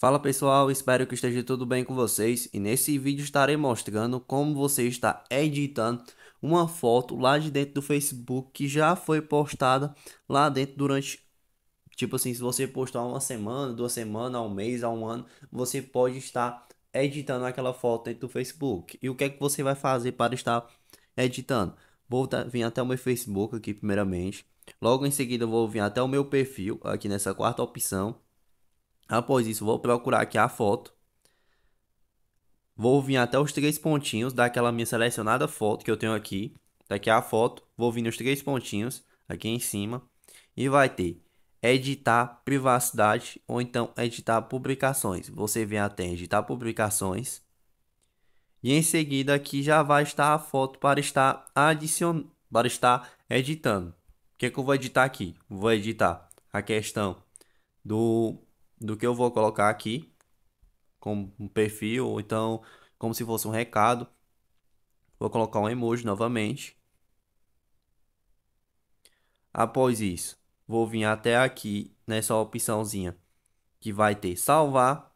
Fala pessoal, espero que esteja tudo bem com vocês e nesse vídeo estarei mostrando como você está editando uma foto lá de dentro do Facebook que já foi postada lá dentro durante tipo assim, se você postar uma semana, duas semanas, um mês, um ano, você pode estar editando aquela foto dentro do Facebook. E o que é que você vai fazer para estar editando? Vou vir até o meu Facebook aqui primeiramente. Logo em seguida vou vir até o meu perfil aqui nessa quarta opção Após isso, vou procurar aqui a foto. Vou vir até os três pontinhos daquela minha selecionada foto que eu tenho aqui. Daqui tá a foto, vou vir nos três pontinhos aqui em cima e vai ter editar privacidade ou então editar publicações. Você vem até editar publicações e em seguida aqui já vai estar a foto para estar adicion... para estar editando. O que, é que eu vou editar aqui? Vou editar a questão do do que eu vou colocar aqui como um perfil, ou então como se fosse um recado. Vou colocar um emoji novamente. Após isso, vou vir até aqui nessa opçãozinha que vai ter salvar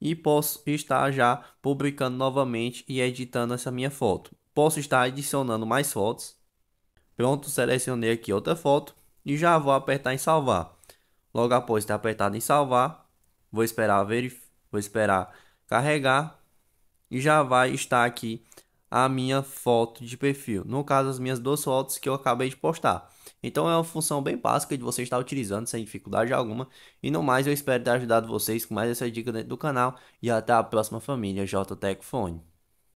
e posso estar já publicando novamente e editando essa minha foto. Posso estar adicionando mais fotos. Pronto, selecionei aqui outra foto e já vou apertar em salvar. Logo após ter apertado em salvar, vou esperar, ver, vou esperar carregar e já vai estar aqui a minha foto de perfil. No caso, as minhas duas fotos que eu acabei de postar. Então é uma função bem básica de você estar utilizando sem dificuldade alguma. E no mais, eu espero ter ajudado vocês com mais essa dica dentro do canal. E até a próxima família JTEC Fone.